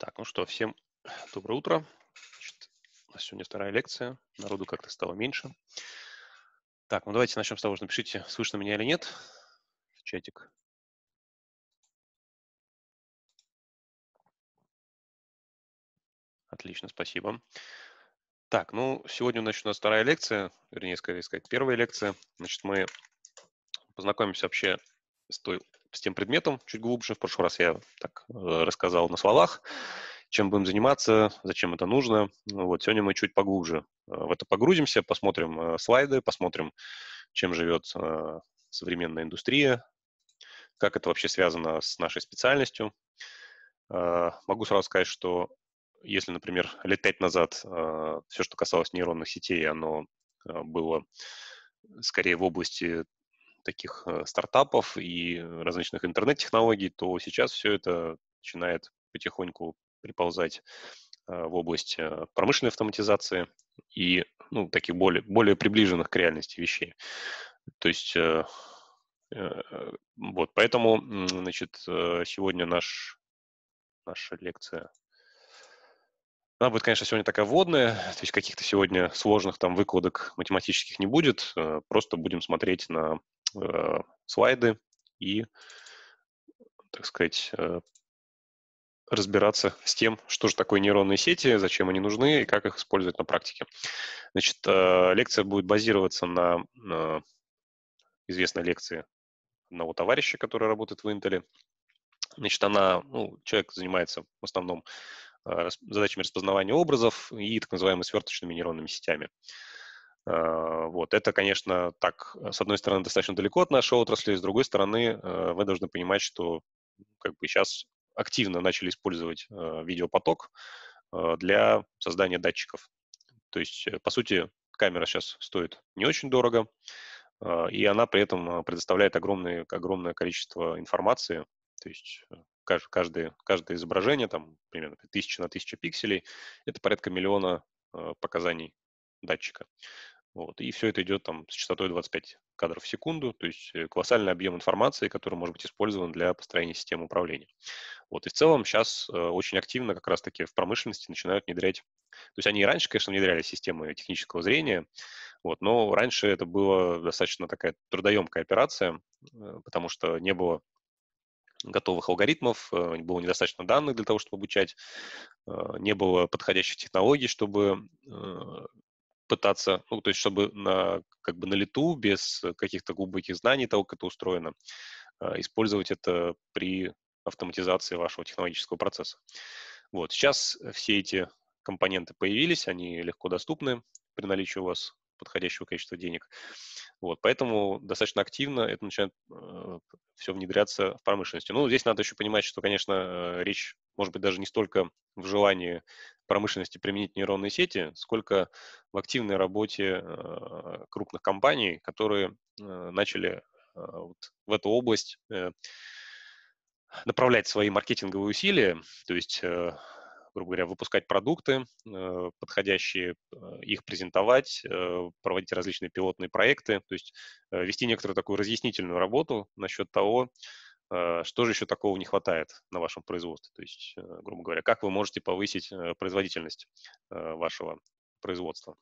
Так, ну что, всем доброе утро. Значит, у нас сегодня вторая лекция. Народу как-то стало меньше. Так, ну давайте начнем с того, что напишите, слышно меня или нет. В чатик. Отлично, спасибо. Так, ну сегодня значит, у нас вторая лекция, вернее, скорее сказать, первая лекция. Значит, мы познакомимся вообще с той с тем предметом чуть глубже. В прошлый раз я так э, рассказал на словах, чем будем заниматься, зачем это нужно. Ну вот сегодня мы чуть поглубже э, в это погрузимся, посмотрим э, слайды, посмотрим, чем живет современная индустрия, как это вообще связано с нашей специальностью. Могу сразу сказать, что если, например, лет пять назад все, что касалось нейронных сетей, оно было скорее в области таких э, стартапов и различных интернет-технологий, то сейчас все это начинает потихоньку приползать э, в область э, промышленной автоматизации и ну, таких более, более приближенных к реальности вещей. То есть вот, поэтому, значит, сегодня наш, наша лекция она будет, конечно, сегодня такая вводная, то есть каких-то сегодня сложных там выкладок математических не будет, просто будем смотреть на Э, слайды и, так сказать, э, разбираться с тем, что же такое нейронные сети, зачем они нужны и как их использовать на практике. Значит, э, лекция будет базироваться на, известной лекции одного товарища, который работает в Интеле. Значит, она, ну, человек занимается в основном задачами распознавания образов и так называемыми сверточными нейронными сетями. Uh, Э, вот. Это, конечно, так, э, с одной стороны, достаточно далеко от нашей отрасли, с другой стороны, э, вы должны понимать, что как бы сейчас активно начали использовать видеопоток для создания датчиков. То есть, по сути, камера сейчас стоит не очень дорого, и она при этом предоставляет огромное, огромное количество информации, то есть каждое, каждое изображение, там, примерно тысяча на тысяча пикселей, это порядка миллиона показаний датчика. Вот. И все это идет там с частотой 25 кадров в секунду, то есть э, колоссальный объем информации, который может быть использован для построения системы управления. Вот. И в целом сейчас э, очень активно как раз-таки в промышленности начинают внедрять, то есть они и раньше, конечно, внедряли системы технического зрения, вот, но раньше это была достаточно такая трудоемкая операция, э, потому что не было готовых алгоритмов, было недостаточно данных для того, чтобы обучать, не было подходящих технологий, чтобы пытаться, ну, то есть чтобы на, как бы на лету, без каких-то глубоких знаний того, как это устроено, а, использовать это при автоматизации вашего технологического процесса. Вот, сейчас все эти компоненты появились, они легко доступны при наличии у вас подходящего количества денег. Вот, поэтому достаточно активно это начинает э, а, все внедряться в промышленности. Ну, здесь надо еще понимать, что, конечно, э, речь может быть даже не столько в желании промышленности применить нейронные сети, сколько в активной работе э, крупных компаний, которые э, начали э, вот в эту область направлять свои маркетинговые усилия, то есть, грубо говоря, выпускать продукты подходящие, их презентовать, проводить различные пилотные проекты, то есть вести некоторую такую разъяснительную работу насчет того, Э, что же еще такого не хватает на вашем производстве? То есть, э, грубо говоря, как вы можете повысить э, производительность вашего производства?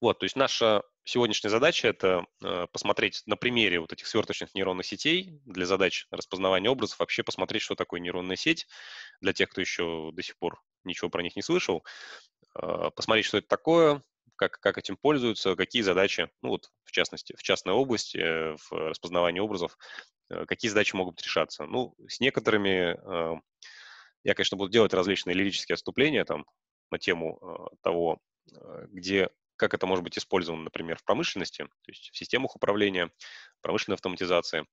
Вот, то есть наша сегодняшняя задача – это посмотреть на примере вот этих сверточных нейронных сетей для задач распознавания образов, вообще посмотреть, что такое нейронная сеть, для тех, кто еще до сих пор ничего про них не слышал, посмотреть, что это такое, как, как этим пользуются, какие задачи, ну вот в частности, в частной области, в распознавании образов Э, какие задачи могут решаться. Ну, с некоторыми э, я, конечно, буду делать различные лирические отступления там на тему э, того, где как это может быть использовано, например, в промышленности, то есть в системах управления, промышленной автоматизации.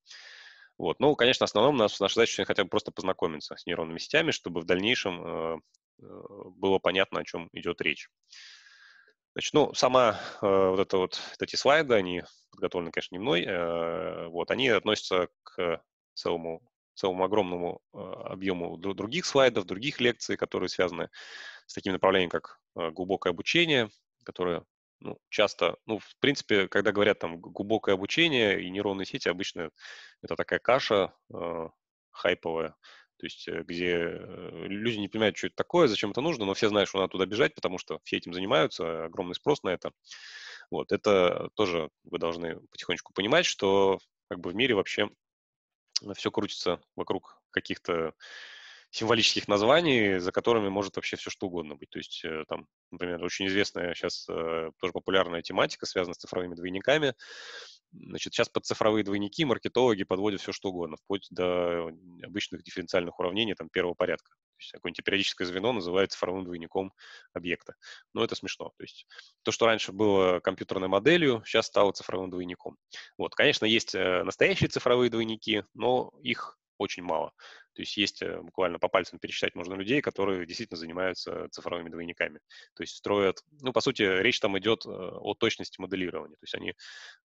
Вот. Ну, конечно, в основном нас, наша задача сегодня хотя бы просто познакомиться с нейронными сетями, чтобы в дальнейшем было понятно, о чем идет речь. Значит, ну, сама э, вот эта вот, эти слайды, они подготовлены, конечно, не мной, э, вот, они относятся к целому, целому огромному э, объему дру- других слайдов, других лекций, которые связаны с таким направлением, как э, глубокое обучение, которое ну, часто, ну, в принципе, когда говорят там глубокое обучение и нейронные сети, обычно это такая каша э, хайповая, то есть э, где э, люди не понимают, что это такое, зачем это нужно, но все знают, что надо туда бежать, потому что все этим занимаются, огромный спрос на это. Вот, это тоже вы должны потихонечку понимать, что как бы в мире вообще все крутится вокруг каких-то символических названий, за которыми может вообще все что угодно быть. То есть э, там, например, очень известная сейчас тоже популярная тематика, связанная с цифровыми двойниками. Значит, сейчас под цифровые двойники маркетологи подводят все, что угодно, вплоть до обычных дифференциальных уравнений там, первого порядка. То есть какое-нибудь периодическое звено называют цифровым двойником объекта. Но ну, это смешно. То есть то, что раньше было компьютерной моделью, сейчас стало цифровым двойником. Вот, конечно, есть э, настоящие цифровые двойники, но их очень мало. То есть есть э, буквально по пальцам пересчитать можно людей, которые действительно занимаются цифровыми двойниками. То есть строят, ну, по сути, речь там идет э, о точности моделирования. То есть они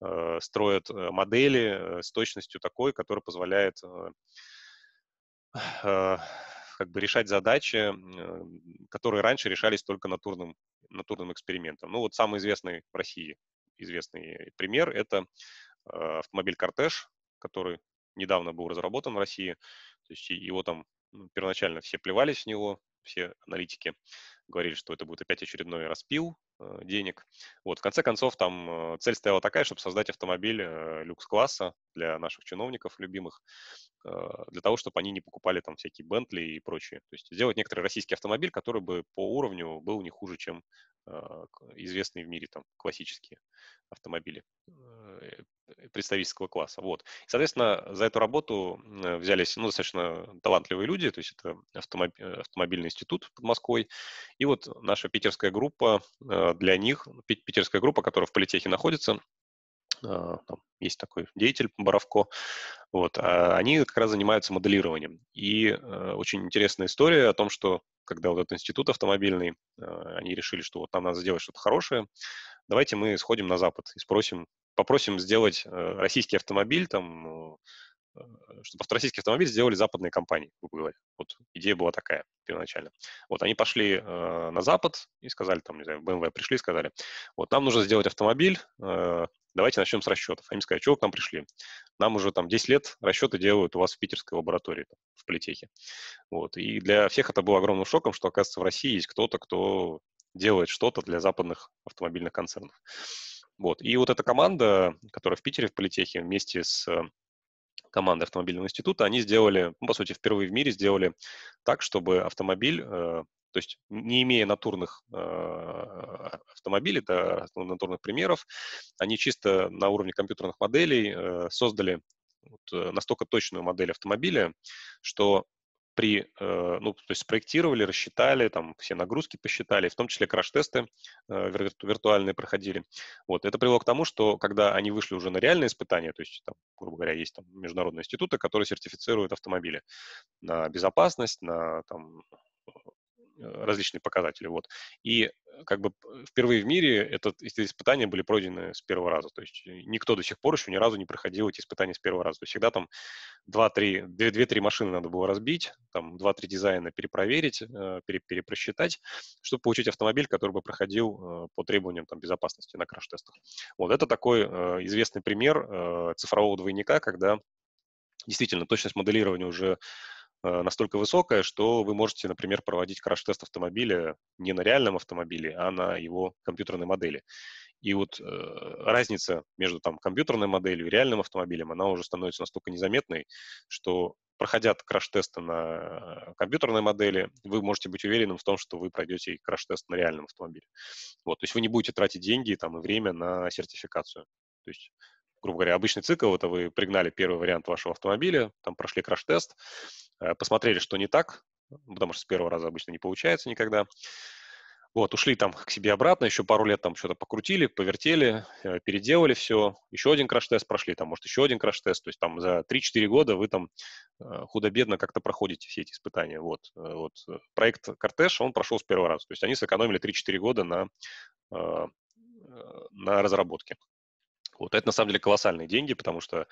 э, строят э, модели с точностью такой, которая позволяет э, э, как бы решать задачи, которые раньше решались только натурным, натурным экспериментом. Ну вот самый известный в России известный пример – это автомобиль «Кортеж», который недавно был разработан в России. То есть его там ну, первоначально все плевались в него, все аналитики говорили, что это будет опять очередной распил э, денег. Вот, в конце концов, там э, цель стояла такая, чтобы создать автомобиль э, люкс-класса для наших чиновников любимых. А, для того, чтобы они не покупали там всякие Бентли и прочее, То есть сделать некоторый российский автомобиль, который бы по уровню был не хуже, чем а, известные в мире там классические автомобили э, э, представительского класса. Вот. соответственно, за эту работу э, взялись ну, достаточно талантливые люди, то есть это автомобиль, автомобильный институт под Москвой. И вот наша питерская группа для них, питерская группа, которая в политехе находится, а, там, есть такой деятель Боровко, вот, а они как раз занимаются моделированием. И э, очень интересная история о том, что когда вот этот институт автомобильный, э, они решили, что вот нам надо сделать что-то хорошее, давайте мы сходим на Запад и спросим, попросим сделать э, российский автомобиль, там, э, э чтобы российский автомобиль сделали западные компании, грубо говоря. Вот идея была такая первоначально. Вот они пошли э, на Запад и сказали, там, не знаю, BMW пришли и сказали, вот нам нужно сделать автомобиль, э, давайте начнем с расчетов. Они сказали, чего вы к нам пришли? Нам уже там 10 лет расчеты делают у вас в питерской лаборатории, там, в политехе. Вот. И для всех это было огромным шоком, что, оказывается, в России есть кто-то, кто делает что-то для западных автомобильных концернов. Вот. И вот эта команда, которая в Питере, в политехе, вместе с э, командой автомобильного института, они сделали, ну, по сути, впервые в мире сделали так, чтобы автомобиль э, то есть не имея натурных э, автомобилей, да, ну, натурных примеров, они чисто на уровне компьютерных моделей э, создали вот, э, настолько точную модель автомобиля, что при, э, ну, то есть спроектировали, рассчитали, там все нагрузки посчитали, в том числе краш-тесты э, виртуальные проходили. Вот, это привело к тому, что когда они вышли уже на реальные испытания, то есть, там, грубо говоря, есть там международные институты, которые сертифицируют автомобили на безопасность, на там, Э, различные показатели. Вот. И э, как бы впервые в мире это, эти испытания были пройдены с первого раза. То есть э, никто до сих пор еще ни разу не проходил эти испытания с первого раза. То есть всегда там 2-3 машины надо было разбить, там 2-3 дизайна перепроверить, пере, перепросчитать, чтобы получить автомобиль, который бы проходил по требованиям там, безопасности на краш-тестах. Вот это такой известный пример цифрового двойника, когда действительно точность моделирования уже Э, настолько высокая, что вы можете, например, проводить краш-тест автомобиля не на реальном автомобиле, а на его компьютерной модели. И вот э, разница между там, компьютерной моделью и реальным автомобилем, она уже становится настолько незаметной, что проходя краш-тесты на э, компьютерной модели, вы можете быть уверенным в том, что вы пройдете краш-тест на реальном автомобиле. Вот, то есть вы не будете тратить деньги там, и время на сертификацию. То есть грубо говоря, обычный цикл, это вы пригнали первый вариант вашего автомобиля, там прошли краш-тест, Э, посмотрели, что не так, ну, потому что с первого раза обычно не получается никогда. Вот, ушли там к себе обратно, еще пару лет там что-то покрутили, повертели, э, переделали все, еще один краш-тест прошли, там, может, еще один краш-тест, то есть там за 3-4 года вы там э, худо-бедно как-то проходите все эти испытания, вот. вот. Проект Кортеж, он прошел с первого раза, то есть они сэкономили 3-4 года на, на разработке. Вот это на самом деле колоссальные деньги, потому что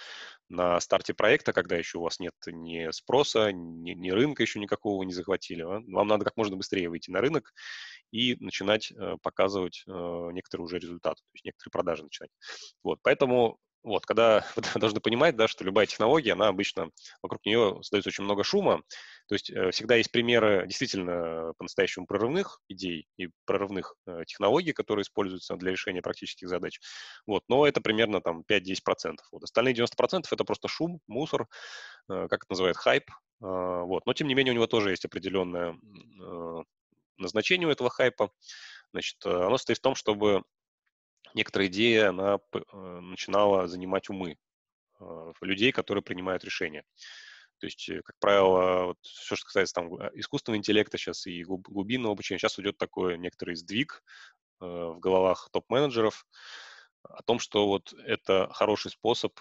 на старте проекта, когда еще у вас нет ни спроса, ни, ни рынка еще никакого не захватили, вам надо как можно быстрее выйти на рынок и начинать э, показывать э, некоторые уже результаты, то есть некоторые продажи начинать. Вот, поэтому вот, когда вы должны понимать, да, что любая технология, она обычно, вокруг нее создается очень много шума. То есть э, всегда есть примеры действительно по-настоящему прорывных идей и прорывных э, технологий, которые используются для решения практических задач. Вот, но это примерно там 5-10%. Вот. Остальные 90% это просто шум, мусор, э, как это называют, хайп. Э, вот. Но тем не менее у него тоже есть определенное э, назначение у этого хайпа. Значит, э, оно состоит в том, чтобы некоторая идея, она э, начинала занимать умы э, людей, которые принимают решения. То есть, э, как правило, вот все, что касается там, искусственного интеллекта сейчас и глубинного обучения, сейчас идет такой некоторый сдвиг в головах топ-менеджеров о том, что вот это хороший способ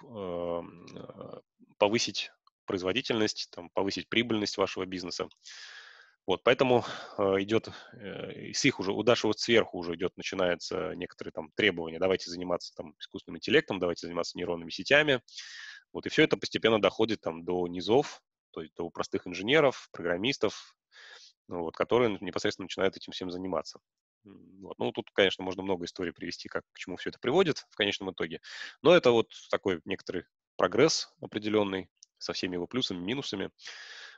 повысить производительность, там, повысить прибыльность вашего бизнеса. Вот, поэтому э, идет, э, с их уже, у Даши вот сверху уже идет, начинаются некоторые там требования, давайте заниматься там искусственным интеллектом, давайте заниматься нейронными сетями, вот, и все это постепенно доходит там до низов, то есть до простых инженеров, программистов, ну, вот, которые непосредственно начинают этим всем заниматься. Вот. Ну, тут, конечно, можно много историй привести, как, к чему все это приводит в конечном итоге. Но это вот такой некоторый прогресс определенный со всеми его плюсами, минусами.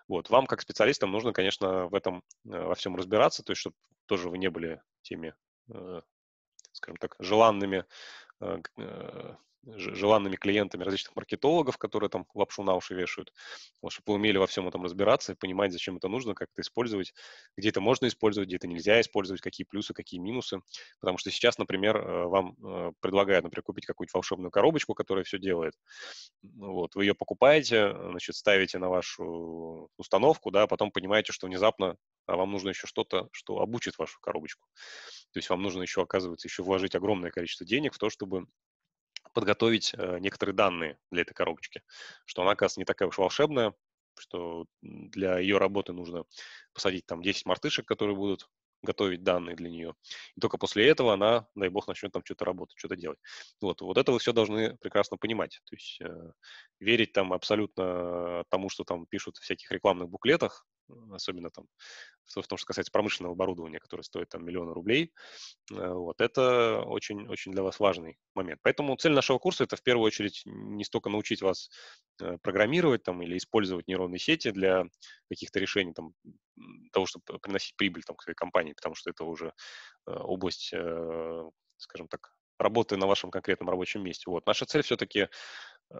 Вот. Вам, как специалистам, нужно, конечно, в этом э, во всем разбираться, то есть, чтобы тоже вы не были теми, э, скажем так, желанными э, желанными клиентами различных маркетологов, которые там лапшу на уши вешают, вот, чтобы вы умели во всем этом разбираться и понимать, зачем это нужно, как это использовать, где это можно использовать, где это нельзя использовать, какие плюсы, какие минусы. Потому что сейчас, например, э, вам э, предлагают, например, купить какую-нибудь волшебную коробочку, которая все делает. Ну вот, вы ее покупаете, значит, ставите на вашу установку, да, а потом понимаете, что внезапно а вам нужно еще что-то, что обучит вашу коробочку. То есть вам нужно еще, оказывается, еще вложить огромное количество денег в то, чтобы подготовить э, некоторые данные для этой коробочки, что она, оказывается, не такая уж волшебная, что для ее работы нужно посадить там 10 мартышек, которые будут готовить данные для нее. И только после этого она, дай бог, начнет там что-то работать, что-то делать. Вот, вот это вы все должны прекрасно понимать. То есть э, верить там абсолютно тому, что там пишут в всяких рекламных буклетах, особенно там в том, что касается промышленного оборудования, которое стоит там миллионы рублей, э, вот, это очень-очень для вас важный момент. Поэтому цель нашего курса – это в первую очередь не столько научить вас э, программировать там или использовать нейронные сети для каких-то решений, там, того, чтобы приносить прибыль там, к своей компании, потому что это уже э, область, скажем так, работы на вашем конкретном рабочем месте. Вот. Наша цель все-таки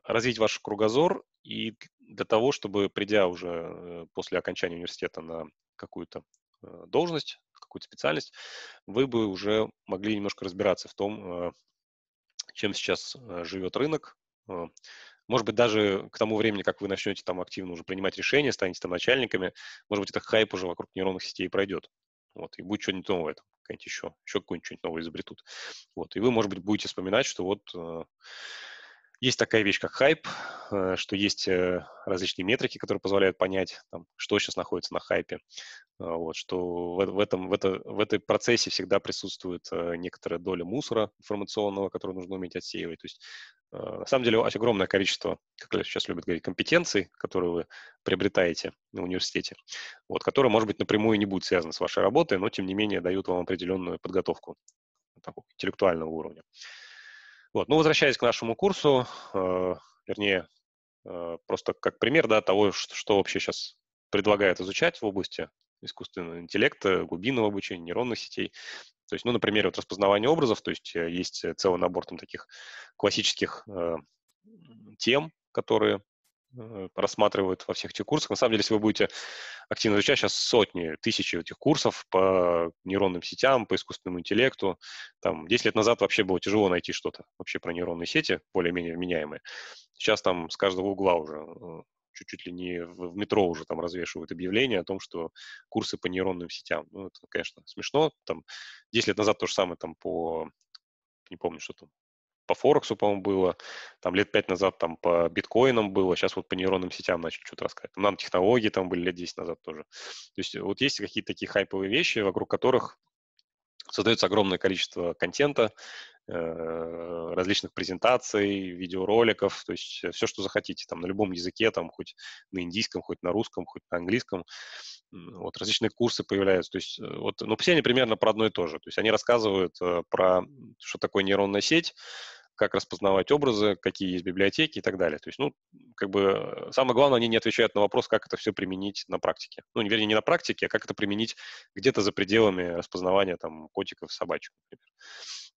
развить ваш кругозор и для того, чтобы, придя уже э, после окончания университета на какую-то э, должность, какую-то специальность, вы бы уже могли немножко разбираться в том, э, чем сейчас живет рынок. Может быть, даже к тому времени, как вы начнете там активно уже принимать решения, станете там начальниками, может быть, это хайп уже вокруг нейронных сетей пройдет. Вот, и будет что-нибудь новое, там, какая-нибудь еще, еще какое-нибудь что-нибудь новое изобретут. Вот, и вы, может быть, будете вспоминать, что вот есть такая вещь, как хайп, э, что есть э, различные метрики, которые позволяют понять, там, что сейчас находится на хайпе. Э, вот, что в, этом, в, это, в этой процессе всегда присутствует некоторая доля мусора информационного, который нужно уметь отсеивать. То есть, на самом деле, огромное количество, как сейчас любят говорить, компетенций, которые вы приобретаете на университете, вот, которые, может быть, напрямую не будут связаны с вашей работой, но, тем не менее, дают вам определенную подготовку такого интеллектуального уровня. Вот. Ну, возвращаясь к нашему курсу, э, вернее, э, просто как пример да, того, что, что вообще сейчас предлагают изучать в области искусственного интеллекта, глубинного обучения, нейронных сетей. То есть, ну, например, вот распознавание образов, то есть э, есть целый набор там таких классических э, тем, которые Э, рассматривают во всех этих курсах. На самом деле, если вы будете активно изучать, сейчас сотни, тысячи этих курсов по нейронным сетям, по искусственному интеллекту. Там 10 лет назад вообще было тяжело найти что-то вообще про нейронные сети, более-менее вменяемые. Сейчас там с каждого угла уже э, чуть-чуть ли не в метро уже там развешивают объявления о том, что курсы по нейронным сетям. Ну, это, конечно, смешно. Там 10 лет назад то же самое там по не помню, что там, по Форексу, по-моему, было, там лет пять назад там по биткоинам было, сейчас вот по нейронным сетям начали что-то рассказывать. Там, нанотехнологии там были лет 10 назад тоже. То есть вот есть какие-то такие хайповые вещи, вокруг которых создается огромное количество контента, э, различных презентаций, видеороликов, то есть все, что захотите, там на любом языке, там хоть на индийском, хоть на русском, хоть на английском, вот различные курсы появляются, то есть э, вот, но ну, все они примерно про одно и то же, то есть они рассказывают э, про, что такое нейронная сеть, как распознавать образы, какие есть библиотеки и так далее. То есть, ну, как бы самое главное, они не отвечают на вопрос, как это все применить на практике. Ну, вернее, не на практике, а как это применить где-то за пределами распознавания там котиков, собачек, например.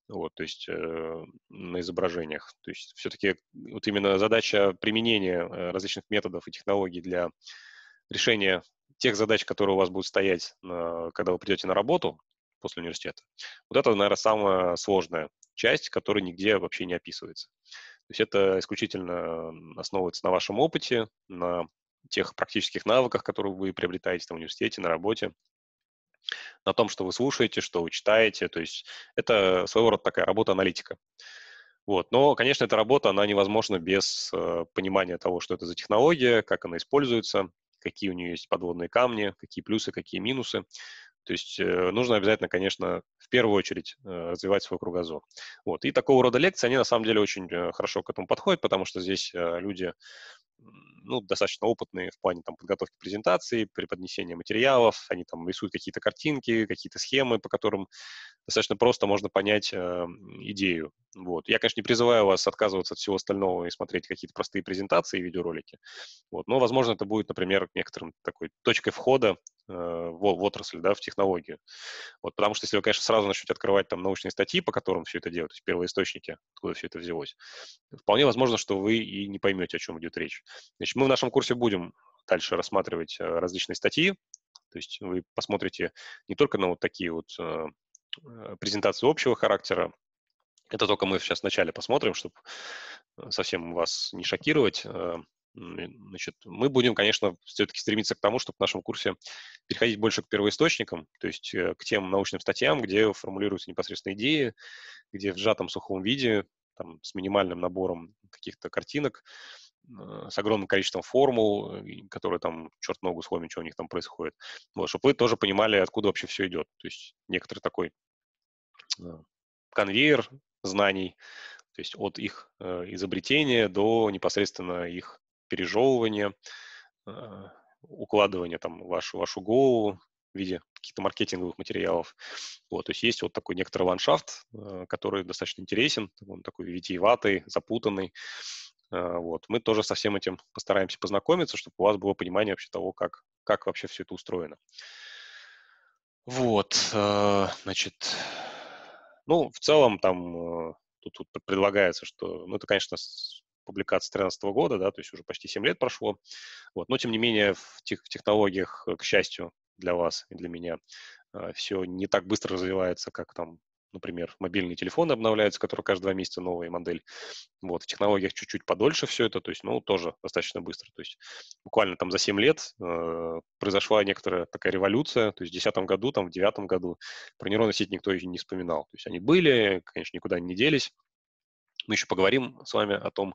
Вот, то есть э, на изображениях. То есть все-таки вот именно задача применения э, различных методов и технологий для решения тех задач, которые у вас будут стоять, на, когда вы придете на работу после университета. Вот это, наверное, самое сложное часть, которая нигде вообще не описывается. То есть это исключительно основывается на вашем опыте, на тех практических навыках, которые вы приобретаете в университете, на работе, на том, что вы слушаете, что вы читаете. То есть это своего рода такая работа-аналитика. Вот. Но, конечно, эта работа, она невозможна без э, понимания того, что это за технология, как она используется, какие у нее есть подводные камни, какие плюсы, какие минусы. То есть э, нужно обязательно, конечно, в первую очередь э, развивать свой кругозор. Вот. И такого рода лекции, они на самом деле очень э, хорошо к этому подходят, потому что здесь люди ну, достаточно опытные в плане там, подготовки презентаций, преподнесения материалов, они там рисуют какие-то картинки, какие-то схемы, по которым достаточно просто можно понять э, идею. Вот. Я, конечно, не призываю вас отказываться от всего остального и смотреть какие-то простые презентации и видеоролики, вот. но, возможно, это будет, например, некоторым такой точкой входа э, в, в отрасль, да, в технологию. Вот, потому что если вы, конечно, сразу начнете открывать там научные статьи, по которым все это делают, то есть первые источники, откуда все это взялось, вполне возможно, что вы и не поймете, о чем идет речь. Значит, есть мы в нашем курсе будем дальше рассматривать э, различные статьи, то есть вы посмотрите не только на вот такие вот э, э, презентации общего характера, это только мы сейчас вначале посмотрим, чтобы совсем вас не шокировать. Значит, мы будем, конечно, все-таки стремиться к тому, чтобы в нашем курсе переходить больше к первоисточникам, то есть к тем научным статьям, где формулируются непосредственно идеи, где в сжатом сухом виде, там, с минимальным набором каких-то картинок, Э, с огромным количеством формул, которые там, черт ногу сломит, что у них там происходит. Вот, чтобы вы тоже понимали, откуда вообще все идет. То есть некоторый такой э, конвейер знаний, то есть от их э, изобретения до непосредственно их пережевывания, укладывания там вашу, вашу голову в виде каких-то маркетинговых материалов. Вот, то есть есть вот такой некоторый ландшафт, который достаточно интересен, он такой витиеватый, запутанный. А, вот. Мы тоже со всем этим постараемся познакомиться, чтобы у вас было понимание вообще того, как, как вообще все это устроено. Вот, а, значит, ну, в целом там э, тут, тут предлагается, что, ну, это, конечно, публикация 2013 года, да, то есть уже почти 7 лет прошло. Вот. Но, тем не менее, в, тех, в технологиях, э, к счастью для вас и для меня, э, все не так быстро развивается, как там например, мобильные телефоны обновляются, которые каждые два месяца новая модель. Вот, в технологиях чуть-чуть подольше все это, то есть, ну, тоже достаточно быстро. То есть буквально там за 7 лет э, произошла некоторая такая революция, то есть в 2010 году, там, в 2009 году про нейронные сети никто еще не вспоминал. То есть они были, конечно, никуда не делись. Мы еще поговорим с вами о том,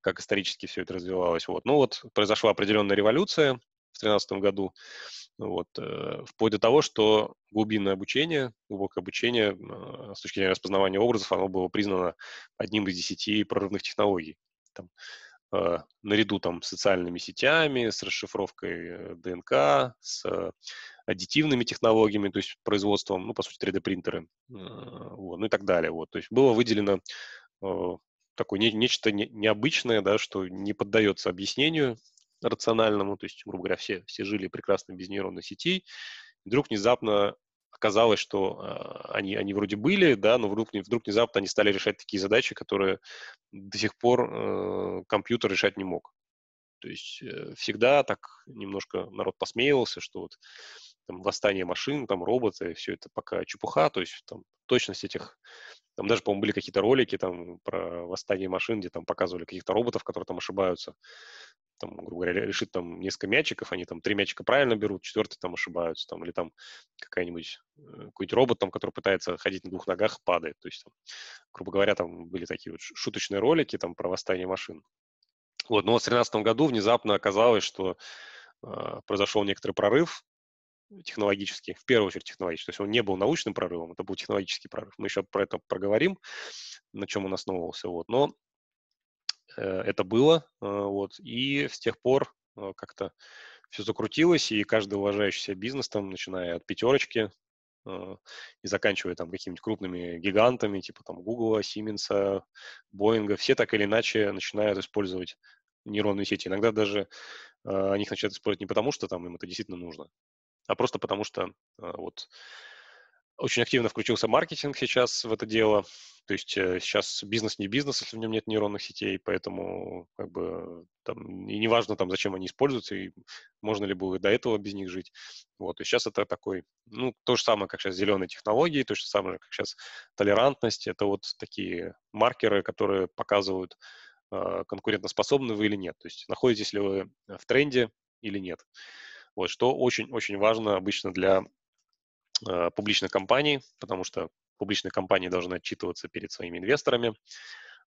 как исторически все это развивалось. Вот. Ну вот произошла определенная революция, в 2013 году, вот, э, вплоть до того, что глубинное обучение, глубокое обучение а, с точки зрения распознавания образов, оно было признано одним из десяти прорывных технологий. Там, э, наряду там, с социальными сетями, с расшифровкой э, ДНК, с аддитивными технологиями, то есть производством, ну, по сути, 3D-принтеры, вот, ну и так далее. Вот. То есть было выделено такое нечто необычное, да, что не поддается объяснению, рациональному, то есть, грубо говоря, все, все жили прекрасно без нейронной сети, вдруг внезапно оказалось, что э, они, они вроде были, да, но вдруг, вдруг внезапно они стали решать такие задачи, которые до сих пор э, компьютер решать не мог. То есть э, всегда так немножко народ посмеивался, что вот там, восстание машин, там роботы, все это пока чепуха, то есть там точность этих, там даже, по-моему, были какие-то ролики там про восстание машин, где там показывали каких-то роботов, которые там ошибаются там, грубо говоря, решит там несколько мячиков, они там три мячика правильно берут, четвертый там ошибаются, там, или там какая-нибудь, э, какой-нибудь робот там, который пытается ходить на двух ногах, падает. То есть, там, грубо говоря, там были такие вот шуточные ролики там про восстание машин. Вот, но в 2013 году внезапно оказалось, что э, произошел некоторый прорыв, технологический, в первую очередь технологический. То есть он не был научным прорывом, это был технологический прорыв. Мы еще про это проговорим, на чем он основывался. Вот. Но Э, это было, э, вот, и с тех пор э, как-то все закрутилось, и каждый уважающий себя бизнес, там, начиная от пятерочки и заканчивая там какими-нибудь крупными гигантами, типа там Google, Siemens, Boeing, все так или иначе начинают использовать нейронные сети. Иногда даже они их начинают использовать не потому, что там им это действительно нужно, а просто потому что вот очень активно включился маркетинг сейчас в это дело. То есть э, сейчас бизнес не бизнес, если в нем нет нейронных сетей, поэтому как бы там и неважно там, зачем они используются, и можно ли было до этого без них жить. Вот, и сейчас это такой, ну, то же самое, как сейчас зеленые технологии, то же самое, как сейчас толерантность, это вот такие маркеры, которые показывают, а, конкурентоспособны вы или нет, то есть находитесь ли вы э, в тренде или нет. Вот, что очень-очень важно обычно для Э, публичных компаний, потому что публичные компании должны отчитываться перед своими инвесторами.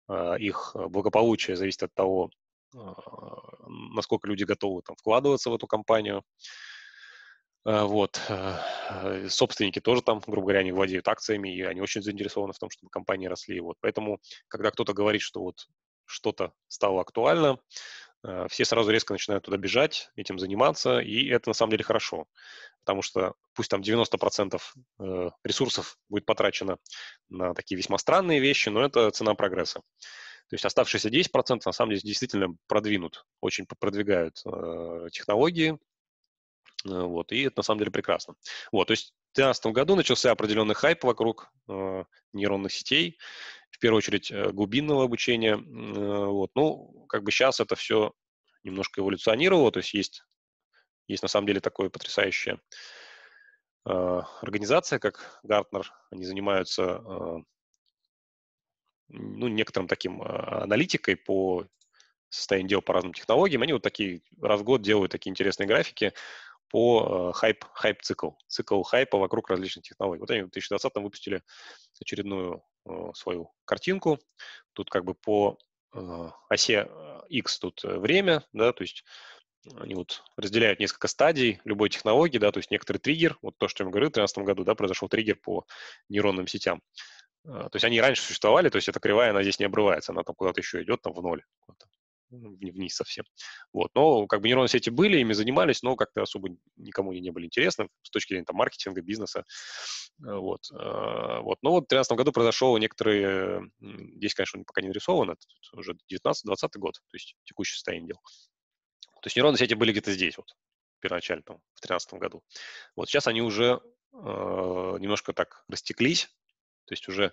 Э, их благополучие зависит от того, э, насколько люди готовы там, вкладываться в эту компанию. Вот. Собственники тоже там, грубо говоря, они владеют акциями, и они очень заинтересованы в том, чтобы компании росли. Вот. Поэтому, когда кто-то говорит, что вот что-то стало актуально, Э, все сразу резко начинают туда бежать, этим заниматься, и это на самом деле хорошо, потому что пусть там 90% э, ресурсов будет потрачено на такие весьма странные вещи, но это цена прогресса. То есть оставшиеся 10% на самом деле действительно продвинут, очень продвигают э, технологии, вот, и это на самом деле прекрасно. Вот, то есть в 2013 году начался определенный хайп вокруг э, нейронных сетей, в первую очередь э, глубинного обучения. Э, вот. Ну, как бы сейчас это все немножко эволюционировало, то есть есть, есть на самом деле такое потрясающее э, организация, как Гартнер, они занимаются ну, некоторым таким а, аналитикой по состоянию дел по разным технологиям. Они вот такие раз в год делают такие интересные графики, по э, хайп, хайп-цикл, цикл хайпа вокруг различных технологий. Вот они в 2020 выпустили очередную э, свою картинку. Тут как бы по э, осе X тут время, да, то есть они вот разделяют несколько стадий любой технологии, да, то есть некоторый триггер, вот то, что я вам говорил, в 2013 году, да, произошел триггер по нейронным сетям. То есть они раньше существовали, то есть эта кривая, она здесь не обрывается, она там куда-то еще идет, там в ноль, ну, вниз совсем. Вот. Но как бы нейронные сети были, ими занимались, но как-то особо никому они не были интересны с точки зрения там, маркетинга, бизнеса. Э, вот. Э, вот. Но вот в 2013 году произошел некоторые... Здесь, конечно, пока не нарисовано, это уже 19-20 год, то есть текущее состояние дел. То есть нейронные сети были где-то здесь вот первоначально, там в 2013 году. Вот сейчас они уже э, немножко так растеклись, то есть уже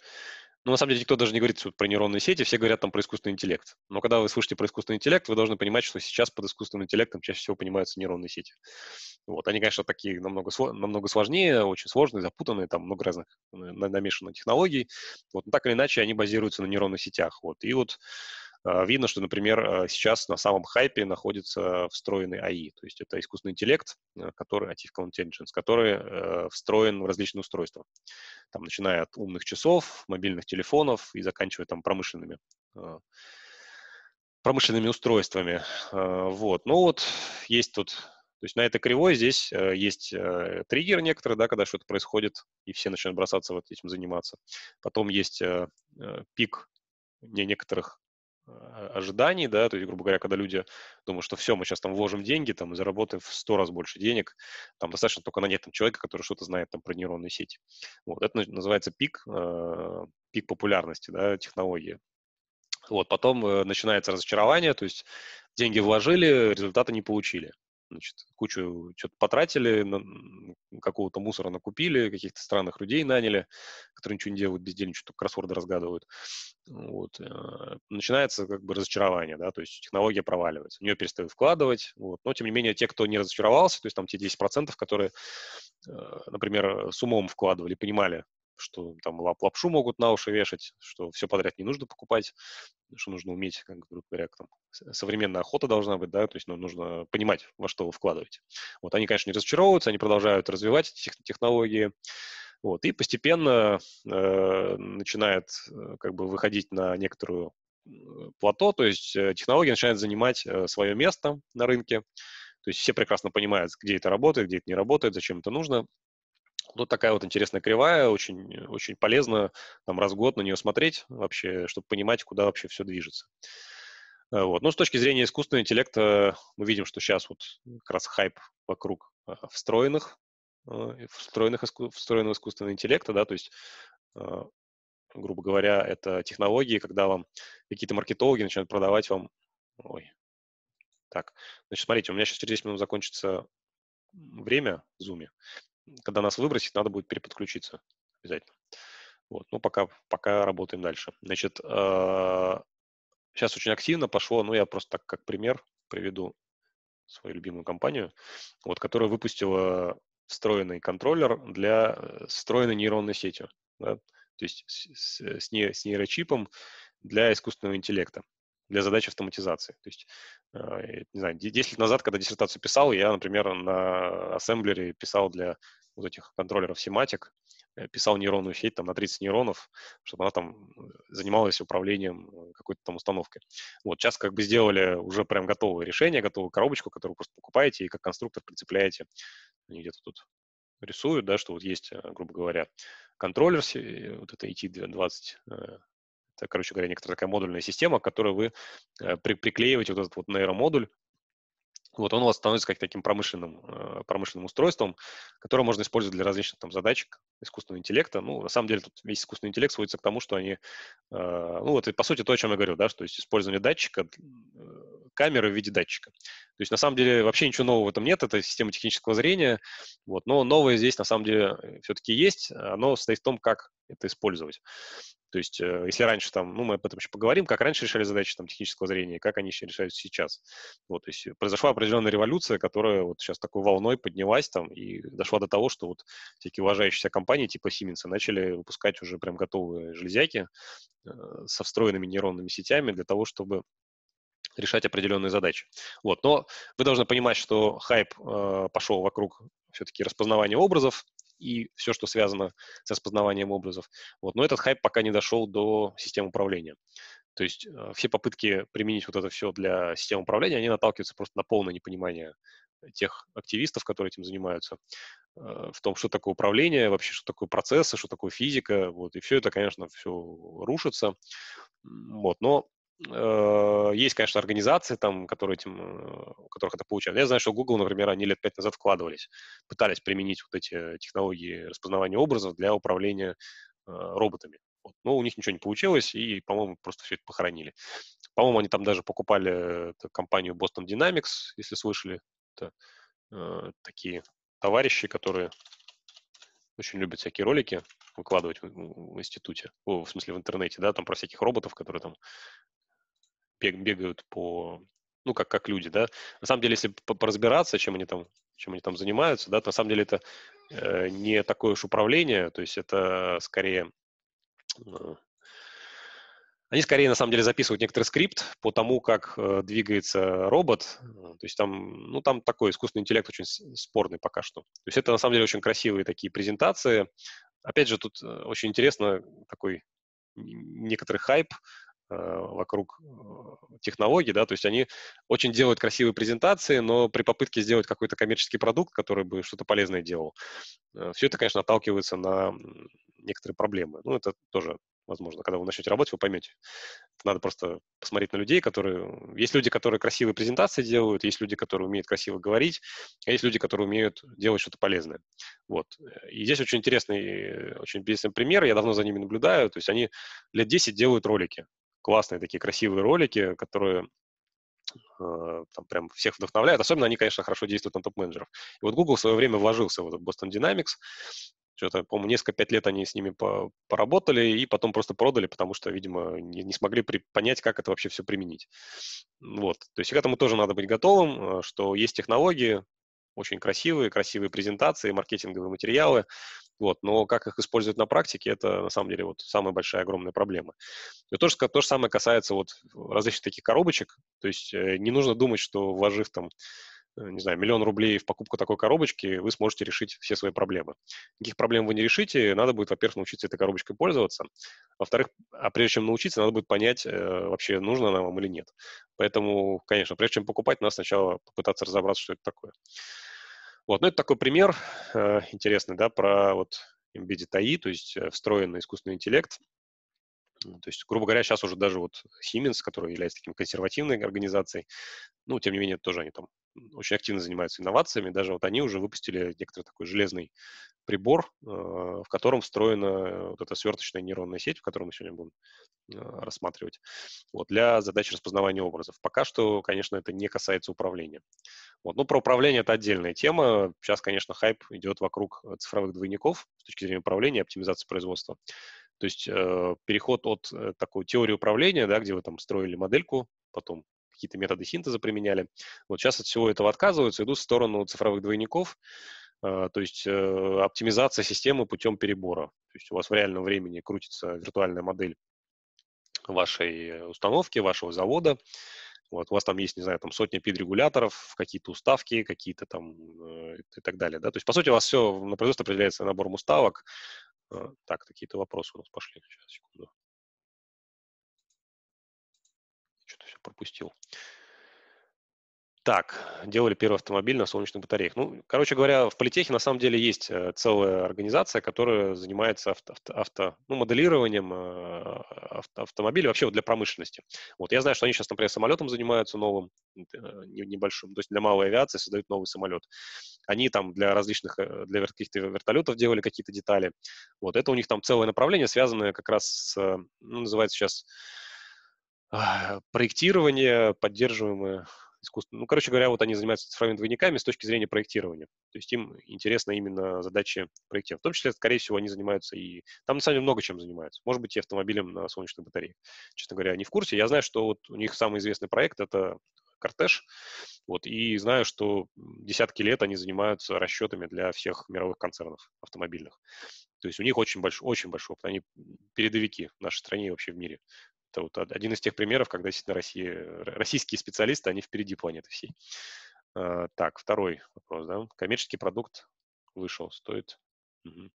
но ну, на самом деле никто даже не говорит про нейронные сети, все говорят там про искусственный интеллект. Но когда вы слышите про искусственный интеллект, вы должны понимать, что сейчас под искусственным интеллектом чаще всего понимаются нейронные сети. Вот. Они, конечно, такие намного, намного сложнее, очень сложные, запутанные, там много разных намешано технологий. Вот. Но так или иначе, они базируются на нейронных сетях. Вот. И вот Э, видно, что, например, э, сейчас на самом хайпе находится встроенный АИ, то есть это искусственный интеллект, э, который, artificial intelligence, который встроен в различные устройства, там, начиная от умных часов, мобильных телефонов и заканчивая там промышленными промышленными устройствами. Вот. Ну вот есть тут, то есть на этой кривой здесь есть триггер некоторые, да, когда что-то происходит, и все начинают бросаться вот этим заниматься. Потом есть пик не некоторых а, ожиданий, да, то есть, грубо говоря, когда люди думают, что все, мы сейчас там вложим деньги, там, и заработаем в сто раз больше денег, там, достаточно только нанять там, человека, который что-то знает там про нейронную сеть. Вот, это называется пик, э, пик популярности, да, технологии. Вот, потом э, начинается разочарование, то есть деньги вложили, результата не получили значит, кучу что-то потратили, какого-то мусора накупили, каких-то странных людей наняли, которые ничего не делают, что-то кроссворды разгадывают. Вот. Э, начинается как бы разочарование, да, то есть технология проваливается, в нее перестают вкладывать, вот. но тем не менее те, кто не разочаровался, то есть там те 10%, которые, э, например, с умом вкладывали, понимали, что там лапшу могут на уши вешать, что все подряд не нужно покупать, что нужно уметь, как, грубо говоря, там, современная охота должна быть, да, то есть ну, нужно понимать, во что вы вкладываете. Вот они, конечно, не разочаровываются, они продолжают развивать тех, технологии, вот, и постепенно э, начинает э, как бы выходить на некоторую э, плато, то есть э, технология начинает занимать свое место на рынке. То есть все прекрасно понимают, где это работает, где это не работает, зачем это нужно. Ну, такая вот интересная кривая, очень, очень полезно там, раз в год на нее смотреть вообще, чтобы понимать, куда вообще все движется. Э, вот. Ну, с точки зрения искусственного интеллекта, мы видим, что сейчас вот как раз хайп вокруг э, встроенных, э, встроенных, встроенного искусственного интеллекта, да, то есть грубо говоря, это технологии, когда вам какие-то маркетологи начинают продавать вам... Ой. Так, значит, смотрите, у меня сейчас через 10 минут закончится время в Zoom когда нас выбросит, надо будет переподключиться обязательно. Вот, ну, пока, пока работаем дальше. Значит, сейчас э, очень активно пошло, ну, я просто так как пример приведу свою любимую компанию, вот, которая выпустила встроенный контроллер для э, встроенной нейронной сетью, да, то есть с, с, с нейрочипом для искусственного интеллекта для задач автоматизации. То есть, а, не знаю, 10 лет назад, когда диссертацию писал, я, например, на ассемблере писал для вот этих контроллеров Sematic, э, писал нейронную сеть там на 30 нейронов, чтобы она там э, занималась управлением э, какой-то там установкой. Вот сейчас как бы сделали уже прям готовое решение, готовую коробочку, которую просто покупаете и как конструктор прицепляете. Они где-то тут рисуют, да, что вот есть, грубо говоря, контроллер, вот это ET20 это, короче говоря, некоторая такая модульная система, к которой вы э, при, приклеиваете вот этот вот нейромодуль, вот он у вас становится как таким промышленным, э, промышленным устройством, которое можно использовать для различных там, задач искусственного интеллекта. Ну, на самом деле, тут весь искусственный интеллект сводится к тому, что они... Э, ну, вот и по сути то, о чем я говорю, да, что есть использование датчика, камеры в виде датчика. То есть, на самом деле, вообще ничего нового в этом нет, это система технического зрения, вот, но новое здесь, на самом деле, все-таки есть, оно состоит в том, как это использовать. То есть, э, если раньше там, ну, мы об этом еще поговорим, как раньше решали задачи там технического зрения, как они еще решают сейчас. Вот, то есть э, произошла определенная революция, которая вот сейчас такой волной поднялась там и дошла до того, что вот всякие уважающиеся компании типа Siemens начали выпускать уже прям готовые железяки э, со встроенными нейронными сетями для того, чтобы решать определенные задачи. Вот. Но вы должны понимать, что хайп э, пошел вокруг все-таки распознавания образов, и все, что связано с распознаванием образов. Вот. Но этот хайп пока не дошел до систем управления. То есть э, все попытки применить вот это все для систем управления, они наталкиваются просто на полное непонимание тех активистов, которые этим занимаются, э, в том, что такое управление, вообще, что такое процессы, что такое физика, вот, и все это, конечно, все рушится, вот, но Э, есть, конечно, организации, там, которые этим, э, у которых это получают. Я знаю, что Google, например, они лет пять назад вкладывались, пытались применить вот эти технологии распознавания образов для управления э, роботами. Вот. Но у них ничего не получилось, и, по-моему, просто все это похоронили. По-моему, они там даже покупали компанию Boston Dynamics, если слышали. Это, э, такие товарищи, которые очень любят всякие ролики выкладывать в, в институте, о, в смысле в интернете, да, там про всяких роботов, которые там бегают по, ну, как, как люди, да. На самом деле, если поразбираться, чем они там, чем они там занимаются, да, то на самом деле это э, не такое уж управление, то есть это скорее... Э, они скорее, на самом деле, записывают некоторый скрипт по тому, как э, двигается робот. То есть там, ну, там такой искусственный интеллект очень спорный пока что. То есть это, на самом деле, очень красивые такие презентации. Опять же, тут э, очень интересно такой некоторый хайп Э, вокруг э, технологий, да, то есть они очень делают красивые презентации, но при попытке сделать какой-то коммерческий продукт, который бы что-то полезное делал, э, все это, конечно, отталкивается на некоторые проблемы. Ну, это тоже возможно, когда вы начнете работать, вы поймете. Это надо просто посмотреть на людей, которые... Есть люди, которые красивые презентации делают, есть люди, которые умеют красиво говорить, а есть люди, которые умеют делать что-то полезное. Вот. И здесь очень интересный, очень интересный пример, я давно за ними наблюдаю, то есть они лет 10 делают ролики классные такие красивые ролики, которые а, там прям всех вдохновляют. Особенно они, конечно, хорошо действуют на топ-менеджеров. И вот Google в свое время вложился в этот Boston Dynamics. Что-то, по-моему, несколько, пять лет они с ними по поработали и потом просто продали, потому что, видимо, не, не смогли при- понять, как это вообще все применить. Вот. То есть к этому тоже надо быть готовым, а, что есть технологии, очень красивые, красивые презентации, маркетинговые материалы, вот. Но как их использовать на практике, это на самом деле вот самая большая огромная проблема. И то, что, то же самое касается вот различных таких коробочек. То есть э, не нужно думать, что вложив там э, не знаю, миллион рублей в покупку такой коробочки, вы сможете решить все свои проблемы. Никаких проблем вы не решите, надо будет, во-первых, научиться этой коробочкой пользоваться, во-вторых, а прежде чем научиться, надо будет понять, э, вообще нужно она вам или нет. Поэтому, конечно, прежде чем покупать, надо сначала попытаться разобраться, что это такое. Вот, ну это такой пример э, интересный, да, про вот embedded AI, то есть э, встроенный искусственный интеллект. Ну, то есть, грубо говоря, сейчас уже даже вот Siemens, который является таким консервативной организацией, ну, тем не менее, тоже они там очень активно занимаются инновациями. Даже вот они уже выпустили некоторый такой железный прибор, э, в котором встроена вот эта сверточная нейронная сеть, в которую мы сегодня будем э, рассматривать, вот, для задач распознавания образов. Пока что, конечно, это не касается управления. Вот, но ну, про управление это отдельная тема. Сейчас, конечно, хайп идет вокруг э, цифровых двойников с точки зрения управления оптимизации производства. То есть э, переход от э, такой теории управления, да, где вы там строили модельку, потом какие-то методы синтеза применяли. Вот сейчас от всего этого отказываются, идут в сторону цифровых двойников, э, то есть э, оптимизация системы путем перебора. То есть у вас в реальном времени крутится виртуальная модель вашей установки, вашего завода, вот, у вас там есть, не знаю, там сотня PID-регуляторов, какие-то уставки, какие-то там э, и так далее, да. То есть, по сути, у вас все на производстве определяется набором уставок. Э, так, какие-то вопросы у нас пошли. Сейчас, секунду. пропустил. Так, делали первый автомобиль на солнечных батареях. Ну, короче говоря, в политехе на самом деле есть э, целая организация, которая занимается авто, авто, авто ну, моделированием э, авто, автомобилей вообще вот для промышленности. Вот я знаю, что они сейчас, например, самолетом занимаются новым, э, небольшим, то есть для малой авиации создают новый самолет. Они там для различных, для каких-то вертолетов делали какие-то детали. Вот это у них там целое направление, связанное как раз с, ну, называется сейчас а, проектирование, поддерживаемое искусство. Ну, короче говоря, вот они занимаются цифровыми двойниками с точки зрения проектирования. То есть им интересна именно задачи проектирования. В том числе, скорее всего, они занимаются и... Там, на самом деле, много чем занимаются. Может быть, и автомобилем на солнечной батарее. Честно говоря, они в курсе. Я знаю, что вот у них самый известный проект — это кортеж. Вот, и знаю, что десятки лет они занимаются расчетами для всех мировых концернов автомобильных. То есть у них очень большой, очень большой опыт. Они передовики в нашей стране и вообще в мире это вот один из тех примеров, когда действительно Россия, э, российские специалисты, они впереди планеты всей. А, так, второй вопрос, да? Коммерческий продукт вышел, стоит. Угу.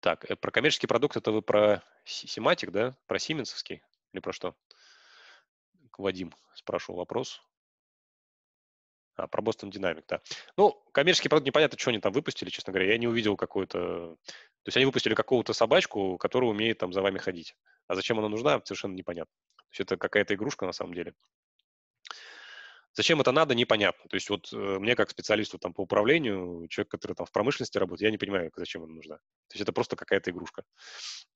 Так, э, про коммерческий продукт это вы про сематик, да? Про сименсовский или про что? Вадим спрашивал вопрос. А, про Boston Dynamics, да. Ну, коммерческий продукт, непонятно, что они там выпустили, честно говоря. Я не увидел какую-то... То есть они выпустили какую-то собачку, которая умеет там за вами ходить. А зачем она нужна, совершенно непонятно. То есть это какая-то игрушка на самом деле. Зачем это надо, непонятно. То есть вот э, мне как специалисту там по управлению, человек, который там в промышленности работает, я не понимаю, зачем она нужна. То есть это просто какая-то игрушка.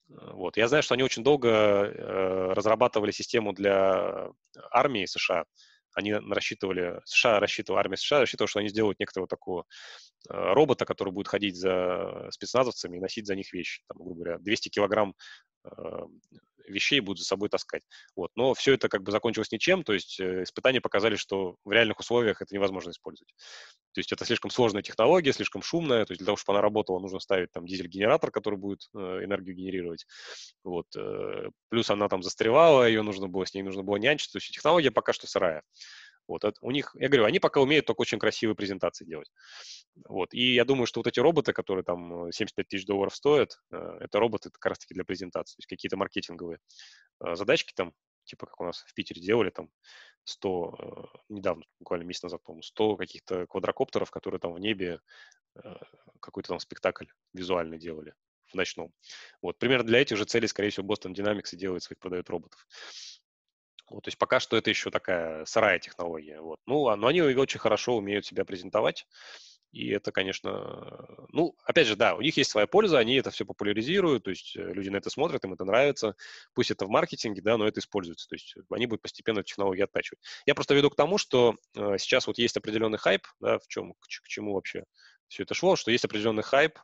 Э, вот. Я знаю, что они очень долго э, разрабатывали систему для э, армии США, они рассчитывали, США рассчитывала, армия США рассчитывала, что они сделают некоторого такого э, робота, который будет ходить за э, спецназовцами и носить за них вещи. Там, грубо говоря, 200 килограмм Э, вещей будут за собой таскать. Вот. Но все это как бы закончилось ничем, то есть э, испытания показали, что в реальных условиях это невозможно использовать. То есть это слишком сложная технология, слишком шумная, то есть для того, чтобы она работала, нужно ставить там дизель-генератор, который будет э, энергию генерировать. Вот. Плюс она там застревала, ее нужно было, с ней нужно было нянчиться, то есть технология пока что сырая. Вот, это, у них, я говорю, они пока умеют только очень красивые презентации делать. Вот, и я думаю, что вот эти роботы, которые там 75 э, тысяч долларов стоят, э, это роботы как раз-таки для презентации, то есть какие-то маркетинговые э, задачки там, типа как у нас в Питере делали там 100, недавно, буквально месяц назад, по-моему, 100 каких-то квадрокоптеров, которые там в небе какой-то там спектакль визуально делали в ночном. Вот, примерно для этих же целей, скорее всего, Boston Dynamics и делает своих, продает роботов. Вот, то есть пока что это еще такая сырая технология. Вот. Ну, а, но они очень хорошо умеют себя презентовать. И это, конечно, ну, опять же, да, у них есть своя польза, они это все популяризируют, то есть э, люди на это смотрят, им это нравится, пусть это в маркетинге, да, но это используется, то есть э, они будут постепенно технологию оттачивать. Я просто веду к тому, что э, сейчас вот есть определенный хайп, да, в чем, к, к чему вообще все это шло, что есть определенный хайп, э,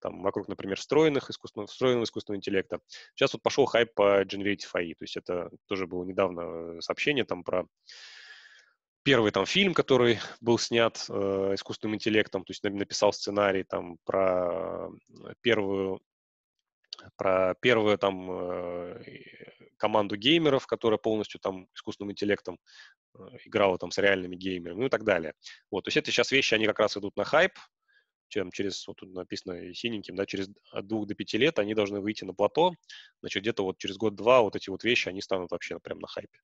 там, вокруг, например, встроенных искусственного, встроенного искусственного интеллекта. Сейчас вот пошел хайп по Generative AI, то есть это тоже было недавно э, сообщение там про первый там фильм, который был снят э, искусственным интеллектом, то есть написал сценарий там про э, первую про первую там э, команду геймеров, которая полностью там искусственным интеллектом э, играла там с реальными геймерами, ну и так далее. Вот, то есть это сейчас вещи, они как раз идут на хайп, чем через, вот тут написано э, синеньким, да, через от двух до пяти лет они должны выйти на плато, значит, где-то вот через год-два вот эти вот вещи, они станут вообще прям на хайпе.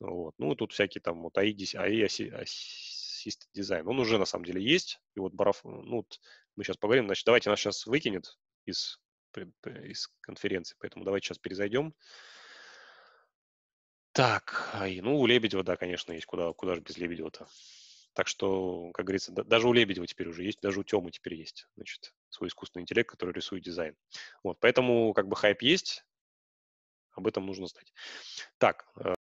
Вот. Ну, и тут всякие там вот AI, AI Assist Design, он уже на самом деле есть, и вот Бараф, э, ну, вот мы сейчас поговорим, значит, давайте нас сейчас выкинет из, э, из конференции, поэтому давайте сейчас перезайдем. Так, ну, у Лебедева, да, конечно, есть, куда, куда же без Лебедева-то. Так что, как говорится, да, даже у Лебедева теперь уже есть, даже у Темы теперь есть, значит, свой искусственный интеллект, который рисует дизайн. Вот, поэтому как бы хайп есть, об этом нужно знать. Так, э,